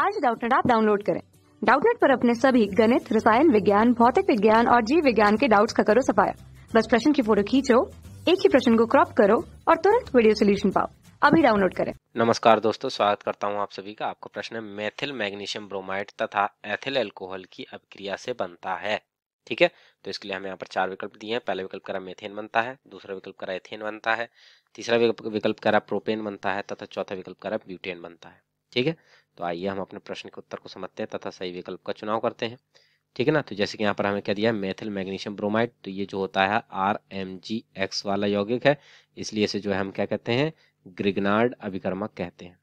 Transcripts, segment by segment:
आज डाउटनेट आप डाउनलोड करें डाउटनेट पर अपने सभी गणित रसायन विज्ञान भौतिक विज्ञान और जीव विज्ञान के डाउट्स का करो सफाया बस प्रश्न की फोटो खींचो एक ही प्रश्न को क्रॉप करो और तुरंत वीडियो सोल्यूशन पाओ अभी डाउनलोड करें नमस्कार दोस्तों स्वागत करता हूं आप सभी का आपका प्रश्न मेथिल मैग्नीशियम ब्रोमाइड तथा एथिल एल्कोहल की अभिक्रिया से बनता है ठीक है तो इसके लिए हमें यहाँ पर चार विकल्प दिए हैं पहला विकल्प करा मेथेन बनता है दूसरा विकल्प करा एथेन बनता है तीसरा विकल्प करा प्रोपेन बनता है तथा चौथा विकल्प करा ब्यूटेन बनता है ठीक है तो आइए हम अपने प्रश्न के उत्तर को समझते हैं तथा सही विकल्प का चुनाव करते हैं ठीक है ना तो जैसे कि यहाँ पर हमें क्या दिया है मेथिल मैग्नीशियम ब्रोमाइड तो ये जो होता है आर एम जी एक्स वाला यौगिक है इसलिए इसे जो है हम क्या कहते हैं ग्रिगनार्ड अभिकर्मक कहते हैं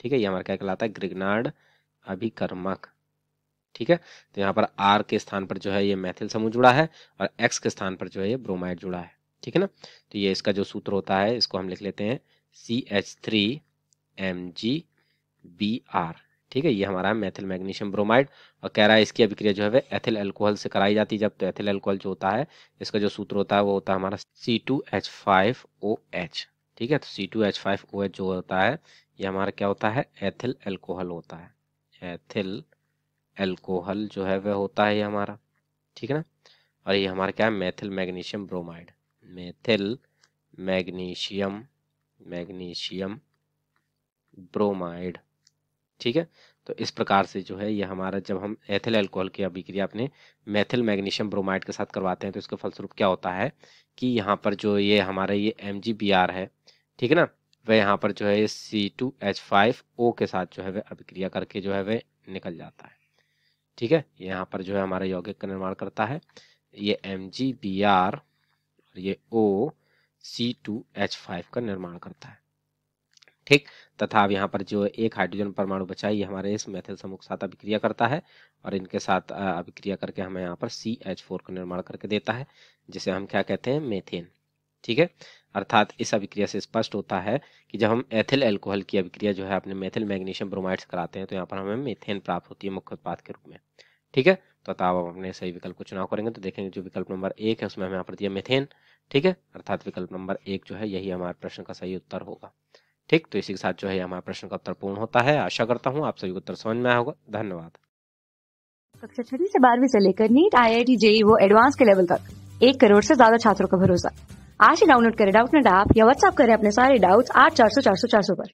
ठीक है ये हमारा क्या कहलाता है ग्रिगनार्ड अभिकर्मक ठीक है तो यहाँ पर आर के स्थान पर जो है ये मैथिल समूह जुड़ा है और एक्स के स्थान पर जो है ये ब्रोमाइड जुड़ा है ठीक है ना तो ये इसका जो सूत्र होता है इसको हम लिख लेते हैं C H three M G B R ठीक है ये हमारा है मैथिल मैग्नीशियम ब्रोमाइड और कह रहा है इसकी अभिक्रिया जो है वह एथिल एल्कोहल से कराई जाती है जब तो एथिल एल्कोहल जो होता है इसका जो सूत्र होता है वो होता है हमारा C two H five O H ठीक है तो C two H five O H जो होता है ये हमारा क्या होता है एथिल एल्कोहल होता है एथिल एल्कोहल जो है वह होता है ये हमारा ठीक है ना और ये हमारा क्या है methyl magnesium bromide methyl magnesium magnesium bromide ठीक है तो इस प्रकार से जो है ये हमारा जब हम एथिल अल्कोहल की अभिक्रिया अपने मैथिल मैग्नीशियम ब्रोमाइड के साथ करवाते हैं तो इसके फलस्वरूप क्या होता है कि यहाँ पर जो ये हमारा ये एम है ठीक है ना वह यहाँ पर जो है C two H five O के साथ जो है वह अभिक्रिया करके जो है वह निकल जाता है ठीक है यहाँ पर जो है हमारा यौगिक का निर्माण करता है ये एम जी बी आर और ये O C two H five का निर्माण करता है ठीक तथा अब यहाँ पर जो एक हाइड्रोजन परमाणु बचा है ये हमारे इस मेथिल समूह के साथ अभिक्रिया करता है और इनके साथ अभिक्रिया करके हमें यहाँ पर सी एच फोर का निर्माण करके देता है जिसे हम क्या कहते हैं मेथेन ठीक है अर्थात इस अभिक्रिया से स्पष्ट होता है कि जब हम एथिल एल्कोहल की अभिक्रिया जो है अपने मेथिल मैग्नीशियम ब्रोमाइड कराते हैं तो यहाँ पर हमें मेथेन प्राप्त होती है मुख्य उत्पाद के रूप में ठीक है तो अतः हम अपने सही विकल्प को चुनाव करेंगे तो देखेंगे जो विकल्प नंबर एक है उसमें हमें यहाँ पर दिया मेथेन ठीक है अर्थात विकल्प नंबर एक जो है यही हमारे प्रश्न का सही उत्तर होगा ठीक तो इसी के साथ जो है हमारा प्रश्न का उत्तर पूर्ण होता है आशा करता हूँ आप सभी को उत्तर समझ में आया होगा धन्यवाद कक्षा छठी से बारहवीं से लेकर NEET I I T JEE वो एडवांस के लेवल तक एक करोड़ से ज्यादा छात्रों का भरोसा आज ही डाउनलोड करें डाउट नेट ऐप या व्हाट्सअप करें अपने सारे डाउट्स आठ चार सौ चार सौ चार सौ पर